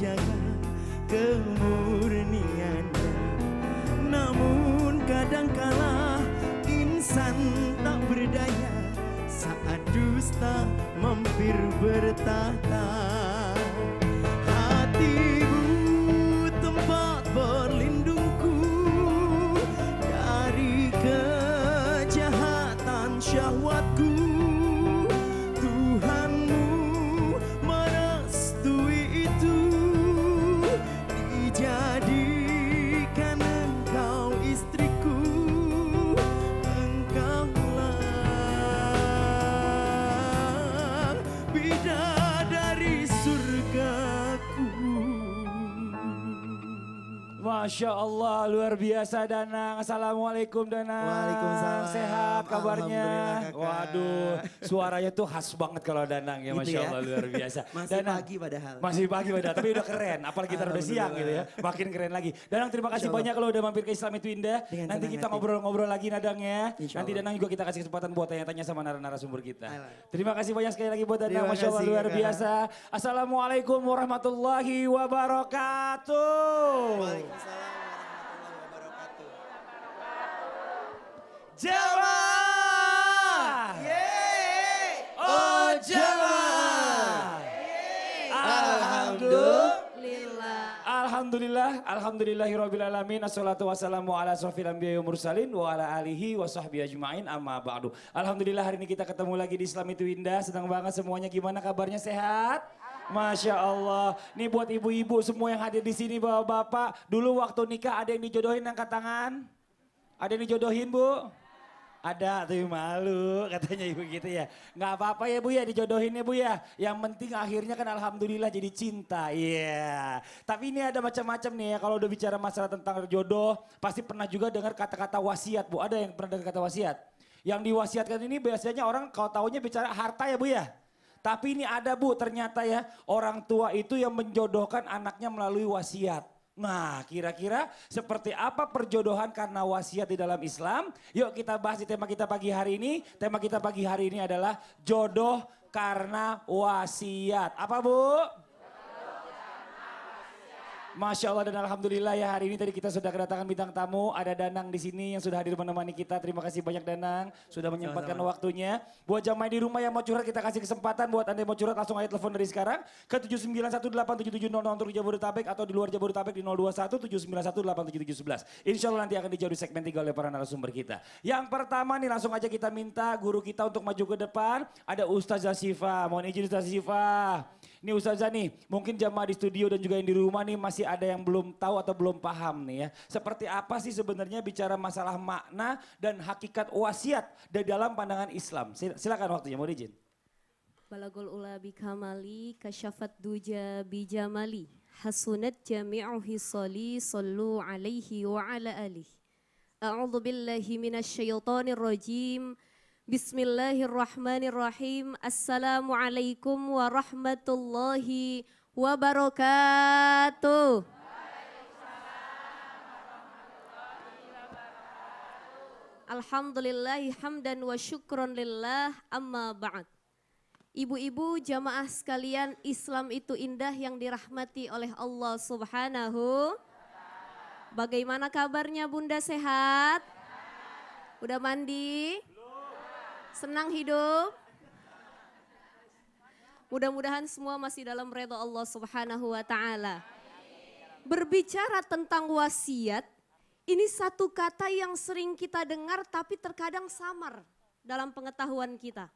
menjaga kemurniannya Namun kadangkala insan tak berdaya Saat dusta mampir bertata Masya Allah luar biasa Dana. Assalamualaikum Danang. Waalaikumsalam. Sehat kabarnya. Waduh, suaranya tuh khas banget kalau Danang ya, gitu ya? Masya Allah luar biasa. Masih Danang, pagi padahal. Masih pagi padahal, tapi udah keren. Apalagi kita udah siang gitu ya, makin keren lagi. Danang terima kasih banyak kalau udah mampir ke Islam itu Indah. Dengan Nanti kita ngobrol-ngobrol lagi Nadang ya. Nanti Danang juga kita kasih kesempatan buat tanya-tanya sama narasumber kita. Terima kasih banyak sekali lagi buat Danang, Masya Allah luar biasa. Assalamualaikum warahmatullahi wabarakatuh. Waalaikumsalam. Jawa, Oh jemaah. Oh, Alhamdulillah. Alhamdulillah. Assalatu wassalamu ala asrofil yu mursalin wa ala alihi wa sahbihi ajmain amma ba'du. Alhamdulillah hari ini kita ketemu lagi di Islam itu indah. Senang banget semuanya. Gimana kabarnya sehat? Masya Allah. Nih buat ibu-ibu semua yang hadir di sini bapak-bapak. Dulu waktu nikah ada yang dijodohin angkat tangan. Ada yang dijodohin bu? Ada tapi malu katanya ibu gitu ya. Nggak apa-apa ya bu ya dijodohin ya bu ya. Yang penting akhirnya kan alhamdulillah jadi cinta. Iya. Yeah. Tapi ini ada macam-macam nih ya kalau udah bicara masalah tentang jodoh. Pasti pernah juga dengar kata-kata wasiat bu. Ada yang pernah dengar kata wasiat? Yang diwasiatkan ini biasanya orang kalau tahunya bicara harta ya bu ya. Tapi ini ada bu ternyata ya orang tua itu yang menjodohkan anaknya melalui wasiat. Nah, kira-kira seperti apa perjodohan karena wasiat di dalam Islam? Yuk kita bahas di tema kita pagi hari ini. Tema kita pagi hari ini adalah jodoh karena wasiat. Apa, Bu? Masya Allah dan Alhamdulillah ya hari ini tadi kita sudah kedatangan bintang tamu. Ada Danang di sini yang sudah hadir menemani kita. Terima kasih banyak Danang sudah menyempatkan Sama-sama. waktunya. Buat jamai di rumah yang mau curhat kita kasih kesempatan. Buat Anda yang mau curhat langsung aja telepon dari sekarang. Ke 7918770 untuk Jabodetabek atau di luar Jabodetabek di 0217918717. Insya Allah nanti akan dijawab di segmen 3 oleh para narasumber kita. Yang pertama nih langsung aja kita minta guru kita untuk maju ke depan. Ada Ustazah Siva. Mohon izin Ustazah Siva. Nih Ustazah nih, mungkin jamaah di studio dan juga yang di rumah nih masih ada yang belum tahu atau belum paham nih ya. Seperti apa sih sebenarnya bicara masalah makna dan hakikat wasiat di dalam pandangan Islam? Silakan waktunya, mau izin. Balagul ula bikamali kasyafat duja bijamali hasunat jami'u hisali sallu alaihi wa ala alihi. A'udzu billahi minasy syaithanir rajim. Bismillahirrahmanirrahim. Assalamualaikum warahmatullahi wabarakatuh. Alhamdulillahi hamdan wa syukron lillah amma ba'd. Ibu-ibu jamaah sekalian Islam itu indah yang dirahmati oleh Allah subhanahu. Bagaimana kabarnya bunda sehat? Udah mandi? Senang hidup. Mudah-mudahan semua masih dalam reda Allah Subhanahu wa taala. Berbicara tentang wasiat, ini satu kata yang sering kita dengar tapi terkadang samar dalam pengetahuan kita.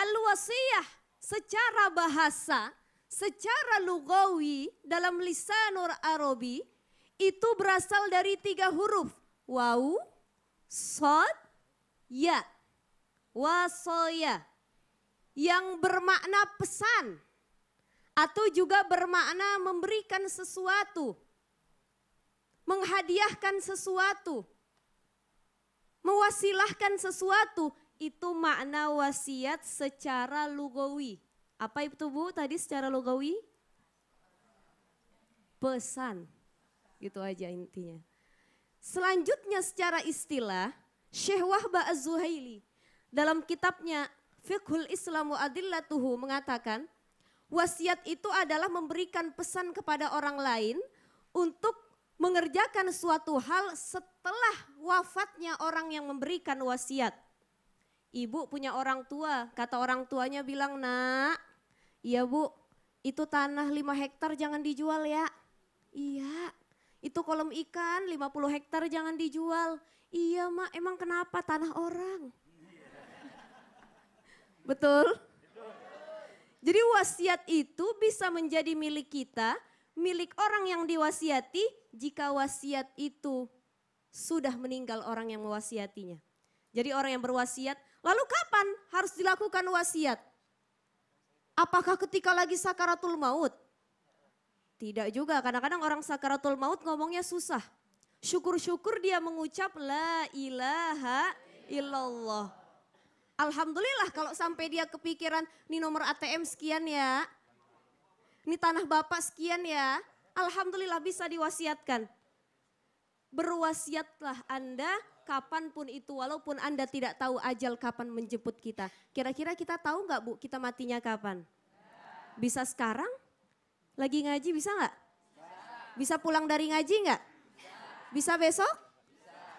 Al-wasiyah secara bahasa, secara lugawi dalam lisanur Arabi itu berasal dari tiga huruf. Wau, sod, ya, wasoya, yang bermakna pesan atau juga bermakna memberikan sesuatu, menghadiahkan sesuatu, mewasilahkan sesuatu, itu makna wasiat secara lugawi. Apa itu Bu tadi secara lugawi? Pesan. Gitu aja intinya. Selanjutnya secara istilah, Syekh Wahba Az-Zuhaili dalam kitabnya Fiqhul Islam wa Adillatuhu mengatakan, wasiat itu adalah memberikan pesan kepada orang lain untuk mengerjakan suatu hal setelah wafatnya orang yang memberikan wasiat. Ibu punya orang tua, kata orang tuanya bilang, nak, iya bu, itu tanah lima hektar jangan dijual ya. Iya, itu kolom ikan lima puluh hektar jangan dijual. Iya mak, emang kenapa tanah orang? Betul? Jadi wasiat itu bisa menjadi milik kita, milik orang yang diwasiati jika wasiat itu sudah meninggal orang yang mewasiatinya. Jadi orang yang berwasiat, lalu kapan harus dilakukan wasiat? Apakah ketika lagi sakaratul maut? Tidak juga, kadang-kadang orang sakaratul maut ngomongnya susah. Syukur-syukur dia mengucap la ilaha illallah. Alhamdulillah kalau sampai dia kepikiran ini nomor ATM sekian ya. Ini tanah bapak sekian ya. Alhamdulillah bisa diwasiatkan. Berwasiatlah Anda kapanpun itu walaupun Anda tidak tahu ajal kapan menjemput kita. Kira-kira kita tahu nggak Bu kita matinya kapan? Bisa sekarang? Lagi ngaji bisa nggak? Bisa pulang dari ngaji nggak? Bisa besok?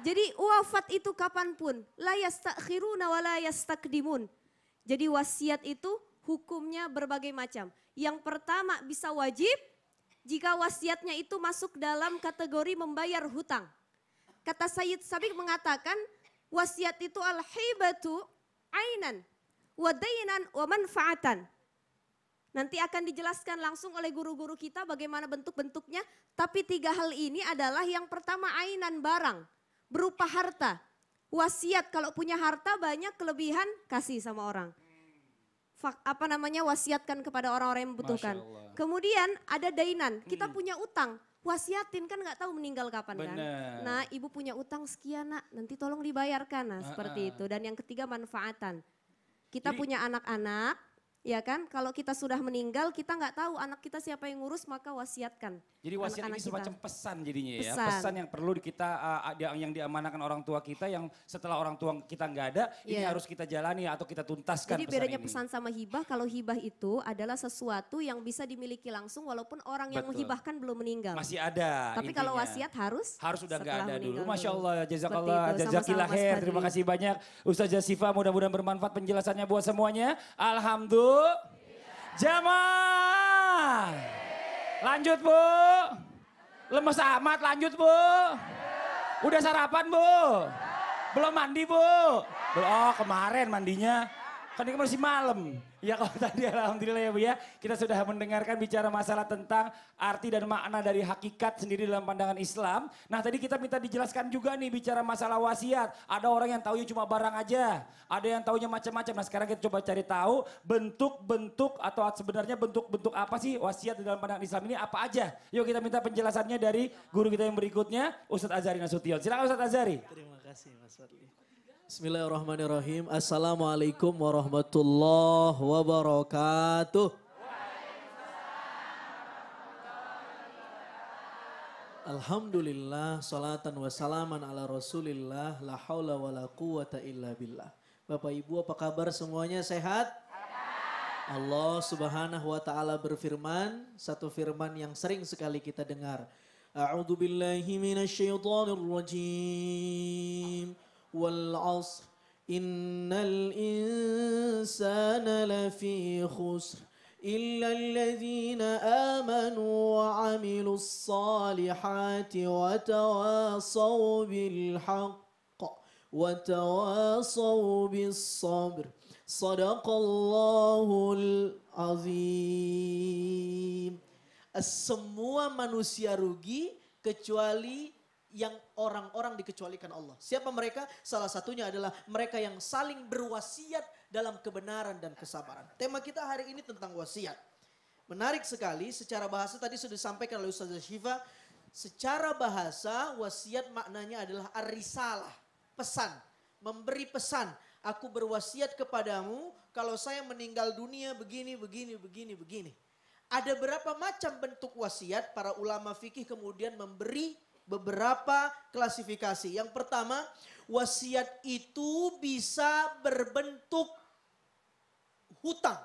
Jadi wafat itu kapanpun. La yastakhiruna wa la yastakdimun. Jadi wasiat itu hukumnya berbagai macam. Yang pertama bisa wajib jika wasiatnya itu masuk dalam kategori membayar hutang. Kata Sayyid Sabiq mengatakan wasiat itu al-hibatu ainan wa dainan wa manfaatan. Nanti akan dijelaskan langsung oleh guru-guru kita bagaimana bentuk-bentuknya. Tapi tiga hal ini adalah yang pertama ainan barang berupa harta. Wasiat kalau punya harta banyak kelebihan kasih sama orang. Fak, apa namanya wasiatkan kepada orang-orang yang membutuhkan. Kemudian ada dainan, kita hmm. punya utang. Wasiatin kan nggak tahu meninggal kapan Bener. kan. Nah ibu punya utang sekian nak, nanti tolong dibayarkan. Nah seperti ah, ah. itu. Dan yang ketiga manfaatan. Kita Jadi, punya anak-anak, ya kan? Kalau kita sudah meninggal, kita nggak tahu anak kita siapa yang ngurus, maka wasiatkan. Jadi wasiat anak -anak ini semacam kita. pesan jadinya ya, pesan, pesan yang perlu kita uh, yang diamanakan orang tua kita yang setelah orang tua kita nggak ada, yeah. ini iya. harus kita jalani atau kita tuntaskan. Jadi pesan bedanya ini. pesan sama hibah, kalau hibah itu adalah sesuatu yang bisa dimiliki langsung walaupun orang Betul. yang menghibahkan belum meninggal. Masih ada. Tapi intinya. kalau wasiat harus harus sudah nggak ada dulu. Masya Allah, jazakallah, jazakillah Terima kasih banyak Ustazah Siva, mudah-mudahan bermanfaat penjelasannya buat semuanya. Alhamdulillah. Jamal. Lanjut Bu. Lemes amat lanjut Bu. Udah sarapan Bu? Belum mandi Bu? Oh kemarin mandinya. Kan ini masih malam. Ya kalau tadi Alhamdulillah ya Bu ya, kita sudah mendengarkan bicara masalah tentang arti dan makna dari hakikat sendiri dalam pandangan Islam. Nah tadi kita minta dijelaskan juga nih bicara masalah wasiat. Ada orang yang taunya cuma barang aja, ada yang taunya macam-macam. Nah sekarang kita coba cari tahu bentuk-bentuk atau sebenarnya bentuk-bentuk apa sih wasiat dalam pandangan Islam ini apa aja. Yuk kita minta penjelasannya dari guru kita yang berikutnya Ustadz Azari Nasution. Silakan Ustadz Azari. Terima kasih Mas Fadli. Bismillahirrahmanirrahim. Assalamualaikum warahmatullahi wabarakatuh. Alhamdulillah, salatan wa salaman ala rasulillah, la hawla wa la quwata illa billah. Bapak Ibu apa kabar semuanya sehat? Allah subhanahu wa ta'ala berfirman, satu firman yang sering sekali kita dengar. A'udhu billahi minasyaitanir rajim. والعصر إن الإنسان لفي خسر إلا الذين آمنوا وعملوا الصالحات وتواصوا بالحق وتواصوا بالصبر صدق الله العظيم السموة manusia rugi kecuali yang orang-orang dikecualikan Allah. Siapa mereka? Salah satunya adalah mereka yang saling berwasiat dalam kebenaran dan kesabaran. Tema kita hari ini tentang wasiat. Menarik sekali secara bahasa tadi sudah disampaikan oleh Ustaz Syifa. Secara bahasa wasiat maknanya adalah arisalah, pesan, memberi pesan. Aku berwasiat kepadamu kalau saya meninggal dunia begini, begini, begini, begini. Ada berapa macam bentuk wasiat para ulama fikih kemudian memberi beberapa klasifikasi. Yang pertama, wasiat itu bisa berbentuk hutang.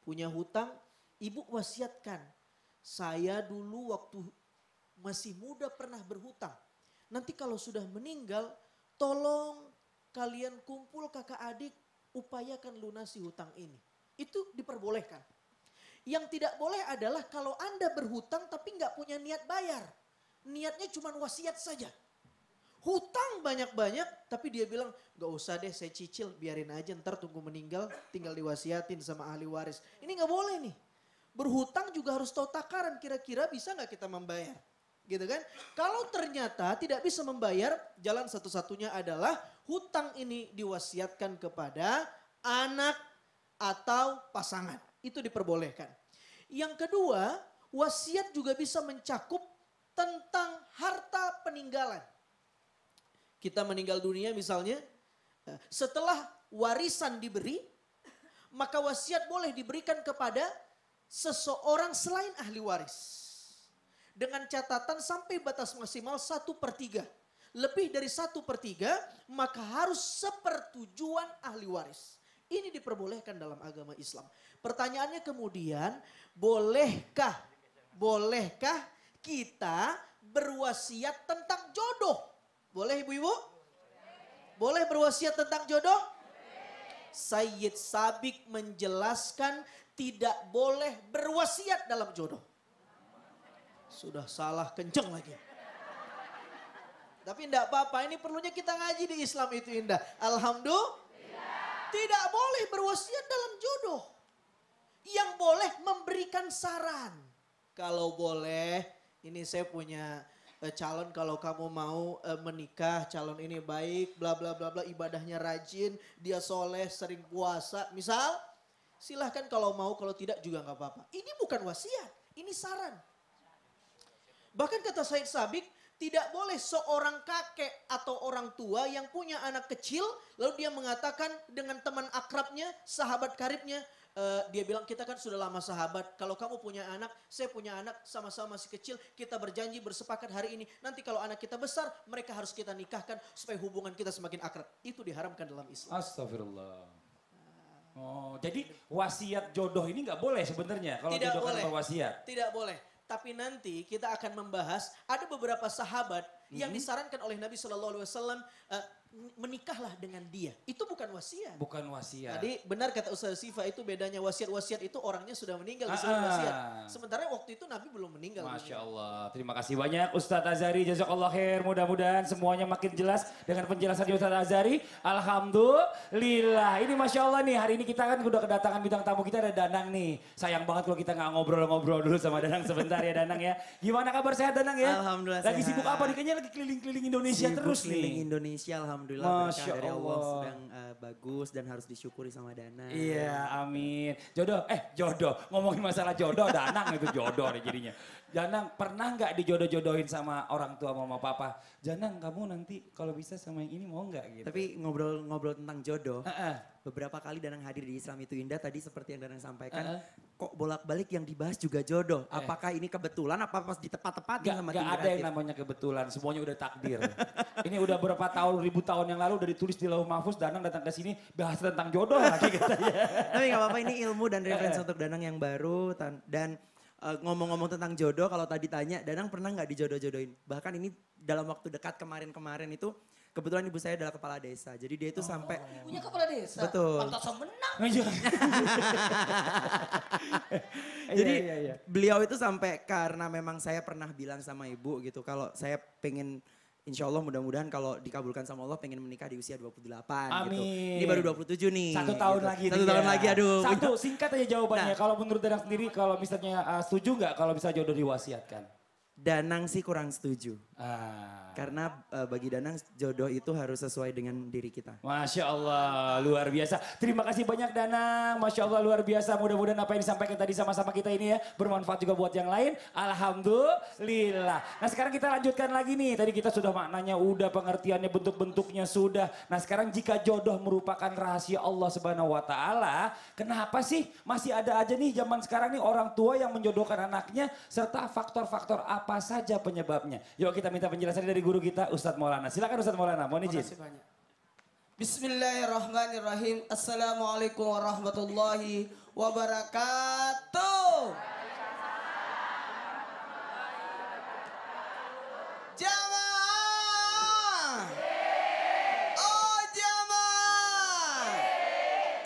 Punya hutang, ibu wasiatkan. Saya dulu waktu masih muda pernah berhutang. Nanti kalau sudah meninggal, tolong kalian kumpul kakak adik, upayakan lunasi hutang ini. Itu diperbolehkan. Yang tidak boleh adalah kalau Anda berhutang tapi nggak punya niat bayar niatnya cuma wasiat saja. Hutang banyak-banyak, tapi dia bilang, gak usah deh saya cicil, biarin aja ntar tunggu meninggal, tinggal diwasiatin sama ahli waris. Ini gak boleh nih. Berhutang juga harus tahu takaran, kira-kira bisa gak kita membayar. Gitu kan? Kalau ternyata tidak bisa membayar, jalan satu-satunya adalah hutang ini diwasiatkan kepada anak atau pasangan. Itu diperbolehkan. Yang kedua, wasiat juga bisa mencakup tentang harta peninggalan. Kita meninggal dunia misalnya, eh, setelah warisan diberi, maka wasiat boleh diberikan kepada seseorang selain ahli waris. Dengan catatan sampai batas maksimal satu per tiga. Lebih dari satu per tiga, maka harus sepertujuan ahli waris. Ini diperbolehkan dalam agama Islam. Pertanyaannya kemudian, bolehkah, bolehkah kita berwasiat tentang jodoh. Boleh ibu-ibu? Boleh berwasiat tentang jodoh? Sayyid Sabik menjelaskan tidak boleh berwasiat dalam jodoh. Sudah salah kenceng lagi. Tapi enggak apa-apa, ini perlunya kita ngaji di Islam itu indah. Alhamdulillah. Tidak, tidak boleh berwasiat dalam jodoh. Yang boleh memberikan saran. Kalau boleh ini saya punya uh, calon kalau kamu mau uh, menikah calon ini baik bla bla bla bla ibadahnya rajin dia soleh sering puasa misal silahkan kalau mau kalau tidak juga nggak apa-apa ini bukan wasiat ini saran bahkan kata Said Sabik tidak boleh seorang kakek atau orang tua yang punya anak kecil lalu dia mengatakan dengan teman akrabnya, sahabat karibnya, uh, dia bilang kita kan sudah lama sahabat. Kalau kamu punya anak, saya punya anak, sama-sama masih kecil. Kita berjanji bersepakat hari ini. Nanti kalau anak kita besar, mereka harus kita nikahkan supaya hubungan kita semakin akrab. Itu diharamkan dalam Islam. Astagfirullah. Oh, jadi wasiat jodoh ini nggak boleh sebenarnya kalau Tidak jodoh boleh. wasiat. Tidak boleh. Tapi nanti kita akan membahas ada beberapa sahabat mm -hmm. yang mm-hmm. disarankan oleh Nabi Shallallahu Alaihi Wasallam uh, menikahlah dengan dia. Itu bukan wasiat. Bukan wasiat. Tadi benar kata Ustaz Siva itu bedanya wasiat-wasiat itu orangnya sudah meninggal Ah. wasiat. Sementara waktu itu Nabi belum meninggal. Masya dunia. Allah. Terima kasih banyak Ustaz Azari. Jazakallah khair. Mudah-mudahan semuanya makin jelas dengan penjelasan Ustaz Azari. Alhamdulillah. Ini Masya Allah nih hari ini kita kan udah kedatangan bintang tamu kita ada Danang nih. Sayang banget kalau kita nggak ngobrol-ngobrol dulu sama Danang sebentar ya Danang ya. Gimana kabar sehat Danang ya? Alhamdulillah Lagi sehat. sibuk apa nih? Kayaknya lagi keliling-keliling Indonesia sibuk terus nih. keliling Indonesia Alhamdulillah. Alhamdulillah Masya dari Allah, Allah sedang uh, bagus dan harus disyukuri sama Dana. Iya, amin. Jodoh, eh jodoh. Ngomongin masalah jodoh, Danang itu jodoh nih jadinya. Danang pernah nggak dijodoh-jodohin sama orang tua mama papa? Danang kamu nanti kalau bisa sama yang ini mau nggak gitu? Tapi ngobrol-ngobrol tentang jodoh. Uh beberapa kali Danang hadir di Islam itu indah tadi seperti yang Danang sampaikan. Uh -huh. Kok bolak-balik yang dibahas juga jodoh. Eh. Apakah ini kebetulan apa pas di tepat-tepat gak, sama gak ada yang namanya kebetulan, semuanya udah takdir. ini udah berapa tahun, ribu tahun yang lalu udah ditulis di Lauh Mahfuz, Danang datang ke sini bahas tentang jodoh lagi katanya. Tapi gak apa-apa ini ilmu dan referensi uh -huh. untuk Danang yang baru dan Eh, ngomong-ngomong tentang jodoh kalau tadi tanya Danang pernah nggak dijodoh-jodohin bahkan ini dalam waktu dekat kemarin-kemarin itu kebetulan ibu saya adalah kepala desa jadi dia itu oh, sampai punya kepala desa betul menang jadi iya, iya, iya. beliau itu sampai karena memang saya pernah bilang sama ibu gitu kalau saya pengen insya Allah mudah-mudahan kalau dikabulkan sama Allah pengen menikah di usia 28 Amin. gitu. Ini baru 27 nih. Satu tahun gitu. lagi. Satu tahun ya. lagi aduh. Satu singkat aja jawabannya. Nah. Kalau menurut Dadang sendiri kalau misalnya uh, setuju nggak kalau bisa jodoh diwasiatkan? Danang sih kurang setuju. Ah. Karena uh, bagi Danang jodoh itu harus sesuai dengan diri kita. Masya Allah luar biasa. Terima kasih banyak Danang. Masya Allah luar biasa. Mudah-mudahan apa yang disampaikan tadi sama-sama kita ini ya. Bermanfaat juga buat yang lain. Alhamdulillah. Nah sekarang kita lanjutkan lagi nih. Tadi kita sudah maknanya udah pengertiannya bentuk-bentuknya sudah. Nah sekarang jika jodoh merupakan rahasia Allah subhanahu wa ta'ala. Kenapa sih masih ada aja nih zaman sekarang nih orang tua yang menjodohkan anaknya. Serta faktor-faktor apa apa saja penyebabnya? Yuk kita minta penjelasan dari guru kita Ustadz Maulana. Silakan Ustadz Maulana, mohon izin. Bismillahirrahmanirrahim. Assalamualaikum warahmatullahi wabarakatuh. Jamaah. Oh jamaah.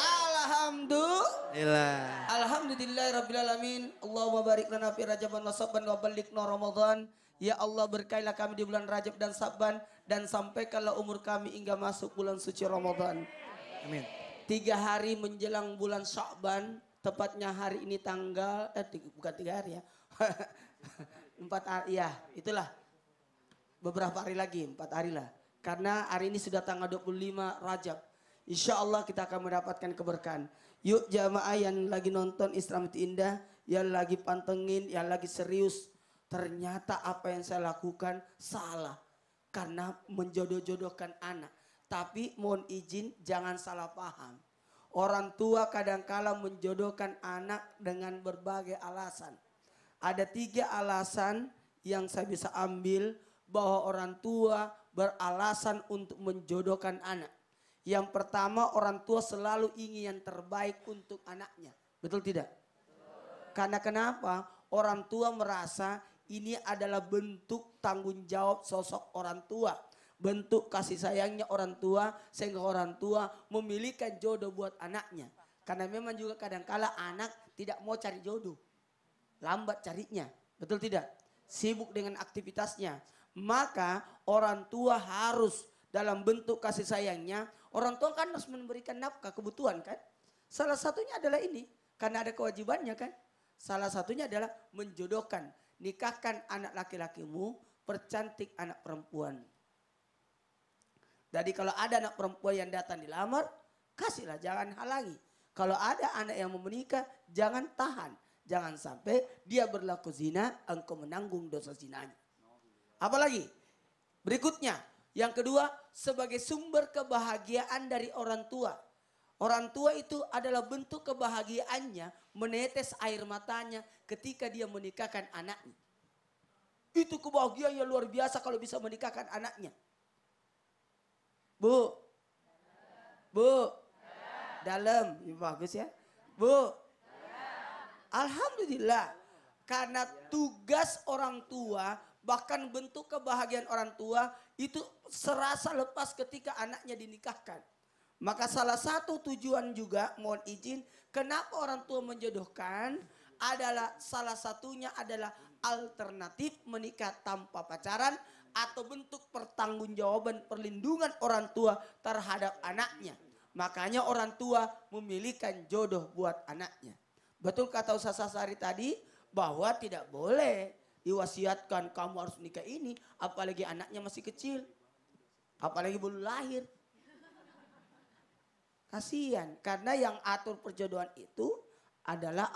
Alhamdulillah. Alamin Allahumma barik lana fi Rajab wa sabban wa balikna Ramadan. Ya Allah berkailah kami di bulan Rajab dan sabban Dan sampaikanlah umur kami hingga masuk bulan suci Ramadan. Amin. Tiga hari menjelang bulan sabban, Tepatnya hari ini tanggal, eh bukan tiga hari ya. empat hari, ya itulah. Beberapa hari lagi, empat hari lah. Karena hari ini sudah tanggal 25 Rajab. Insya Allah kita akan mendapatkan keberkahan. Yuk jamaah yang lagi nonton Islamat Indah, yang lagi pantengin, yang lagi serius. Ternyata apa yang saya lakukan salah. Karena menjodoh-jodohkan anak. Tapi mohon izin jangan salah paham. Orang tua kadangkala menjodohkan anak dengan berbagai alasan. Ada tiga alasan yang saya bisa ambil bahwa orang tua beralasan untuk menjodohkan anak. Yang pertama orang tua selalu ingin yang terbaik untuk anaknya. Betul tidak? Karena kenapa? Orang tua merasa ini adalah bentuk tanggung jawab sosok orang tua. Bentuk kasih sayangnya orang tua sehingga orang tua memilihkan jodoh buat anaknya. Karena memang juga kadangkala anak tidak mau cari jodoh. Lambat carinya. Betul tidak? Sibuk dengan aktivitasnya. Maka orang tua harus dalam bentuk kasih sayangnya Orang tua kan harus memberikan nafkah, kebutuhan kan. Salah satunya adalah ini, karena ada kewajibannya kan. Salah satunya adalah menjodohkan, nikahkan anak laki-lakimu, percantik anak perempuan. Jadi kalau ada anak perempuan yang datang dilamar, kasihlah, jangan halangi. Kalau ada anak yang mau menikah, jangan tahan. Jangan sampai dia berlaku zina, engkau menanggung dosa zinanya. Apalagi, berikutnya, yang kedua, sebagai sumber kebahagiaan dari orang tua. Orang tua itu adalah bentuk kebahagiaannya menetes air matanya ketika dia menikahkan anaknya. Itu kebahagiaan yang luar biasa kalau bisa menikahkan anaknya. Bu. Bu. Dalam. Ya, bagus ya. Bu. Alhamdulillah. Karena tugas orang tua bahkan bentuk kebahagiaan orang tua itu serasa lepas ketika anaknya dinikahkan. Maka salah satu tujuan juga mohon izin kenapa orang tua menjodohkan adalah salah satunya adalah alternatif menikah tanpa pacaran atau bentuk pertanggungjawaban perlindungan orang tua terhadap anaknya. Makanya orang tua memilihkan jodoh buat anaknya. Betul kata Ustaz Sasari tadi bahwa tidak boleh Diwasiatkan kamu harus nikah ini, apalagi anaknya masih kecil. Apalagi belum lahir. Kasihan, karena yang atur perjodohan itu adalah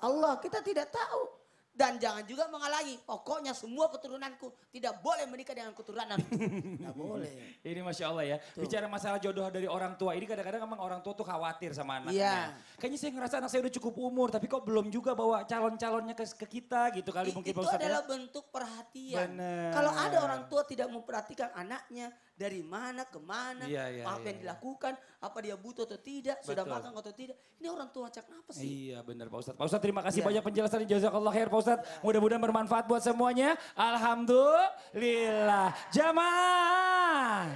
Allah. Kita tidak tahu dan jangan juga menghalangi. Pokoknya semua keturunanku tidak boleh menikah dengan keturunan. Tidak boleh. Ini masya Allah ya. Tuh. Bicara masalah jodoh dari orang tua ini kadang-kadang memang orang tua tuh khawatir sama anaknya. Iya. Kayaknya saya ngerasa anak saya udah cukup umur, tapi kok belum juga bawa calon-calonnya ke, ke kita gitu kali I, mungkin Itu ya? adalah bentuk perhatian. Kalau ada orang tua tidak memperhatikan anaknya, dari mana ke mana, iya, iya, apa iya, yang dilakukan, apa dia butuh atau tidak, Betul. sudah makan atau tidak. Ini orang tua cak apa sih? Iya benar Pak Ustadz. Pak Ustadz terima kasih iya. banyak penjelasan jazakallah khair Pak Ustadz. Iya. Mudah-mudahan bermanfaat buat semuanya. Alhamdulillah. Jamaah.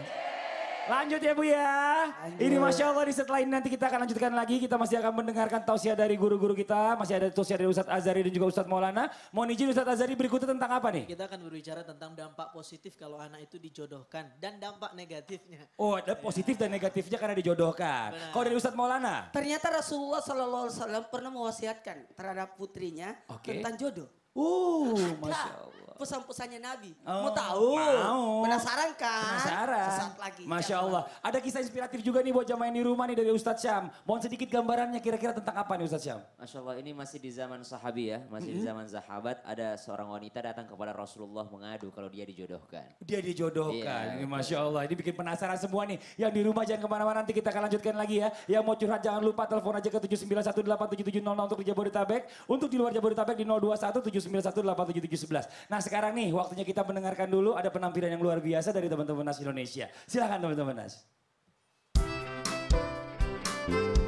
Lanjut ya Bu ya. Lanjut. Ini Masya Allah di setelah ini nanti kita akan lanjutkan lagi. Kita masih akan mendengarkan tausiah dari guru-guru kita. Masih ada tausiah dari Ustadz Azari dan juga Ustadz Maulana. Mohon izin Ustadz Azari berikutnya tentang apa nih? Kita akan berbicara tentang dampak positif kalau anak itu dijodohkan. Dan dampak negatifnya. Oh ada positif dan negatifnya karena dijodohkan. Benar. Kalau dari Ustadz Maulana? Ternyata Rasulullah SAW pernah mewasiatkan terhadap putrinya okay. tentang jodoh. Uh, masya Allah. Pesan-pesannya Nabi. Oh, mau tahu? Mau. Penasaran kan? Penasaran. Sesaat lagi. Masya Allah. Ada kisah inspiratif juga nih buat jamaah di rumah nih dari Ustadz Syam. Mohon sedikit gambarannya kira-kira tentang apa nih Ustadz Syam? Masya Allah ini masih di zaman sahabi ya. Masih mm -hmm. di zaman sahabat. Ada seorang wanita datang kepada Rasulullah mengadu kalau dia dijodohkan. Dia dijodohkan. Yeah. Iya, masya Allah. Ini bikin penasaran semua nih. Yang di rumah jangan kemana-mana nanti kita akan lanjutkan lagi ya. Yang mau curhat jangan lupa telepon aja ke nol untuk di Jabodetabek. Untuk di luar Jabodetabek di 021 0811-8771-8771. Nah sekarang nih waktunya kita mendengarkan dulu ada penampilan yang luar biasa dari teman-teman Nas Indonesia. Silahkan teman-teman Nas. Thank you.